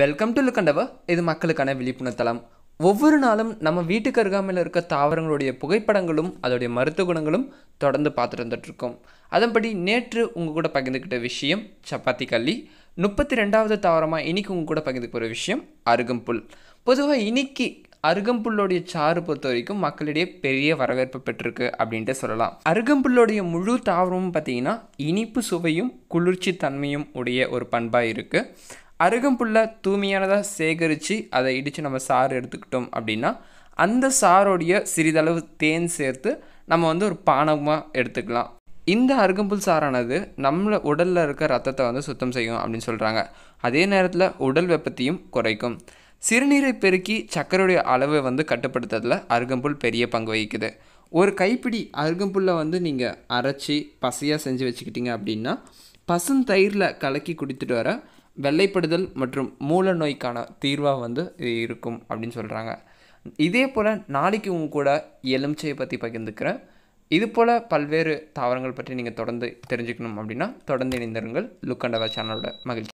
welcome to லுக்கண்டவா இது மக்களுக்கான விழிப்புணர்வு தளம் ஒவ்வொரு நாளும் நம்ம வீட்டுக்கு அருகாமையில் இருக்க தாவரங்களுடைய புகைப்படங்களும் அதோடைய மருத்துவ குணங்களும் தொடர்ந்து பார்த்துட்டு வந்துட்டுருக்கோம் அதன்படி நேற்று உங்கள் கூட பகிர்ந்துக்கிட்ட விஷயம் சப்பாத்தி கல்லி முப்பத்தி ரெண்டாவது தாவரமாக இன்னைக்கு உங்கள் கூட பகிர்ந்து போகிற விஷயம் அருகம்புல் பொதுவாக இன்னைக்கு அருகம்புல்லோடைய சாறு பொறுத்த வரைக்கும் மக்களிடையே பெரிய வரவேற்பு பெற்றிருக்கு அப்படின்ட்டு சொல்லலாம் அருகம்புல்லோடைய முழு தாவரமும் பார்த்திங்கன்னா இனிப்பு சுவையும் குளிர்ச்சி தன்மையும் உடைய ஒரு பண்பாக இருக்குது அருகம்புல்ல தூய்மையானதாக சேகரித்து அதை இடித்து நம்ம சாறு எடுத்துக்கிட்டோம் அப்படின்னா அந்த சாரோடைய சிறிதளவு தேன் சேர்த்து நம்ம வந்து ஒரு பானமாக எடுத்துக்கலாம் இந்த அருகம்புல் சாரானது நம்மளை உடலில் இருக்க ரத்தத்தை வந்து சுத்தம் செய்யும் அப்படின்னு சொல்கிறாங்க அதே நேரத்தில் உடல் வெப்பத்தையும் குறைக்கும் சிறுநீரை பெருக்கி சர்க்கரையுடைய அளவை வந்து கட்டுப்படுத்துறதுல அருகம்புல் பெரிய பங்கு வகிக்குது ஒரு கைப்பிடி அருகம்புல்லை வந்து நீங்கள் அரைச்சி பசையாக செஞ்சு வச்சுக்கிட்டிங்க அப்படின்னா தயிரில் கலக்கி குடித்துட்டு வர வெள்ளைப்படுதல் மற்றும் மூல நோய்க்கான தீர்வாக வந்து இருக்கும் அப்படின்னு சொல்கிறாங்க இதே போல் நாளைக்கு உங்க கூட எலுமிச்சையை பற்றி பகிர்ந்துக்கிறேன் இது போல் பல்வேறு தாவரங்கள் பற்றி நீங்கள் தொடர்ந்து தெரிஞ்சுக்கணும் அப்படின்னா தொடர்ந்து இணைந்திருங்கள் லுக் அண்டவா சேனலோட மகிழ்ச்சி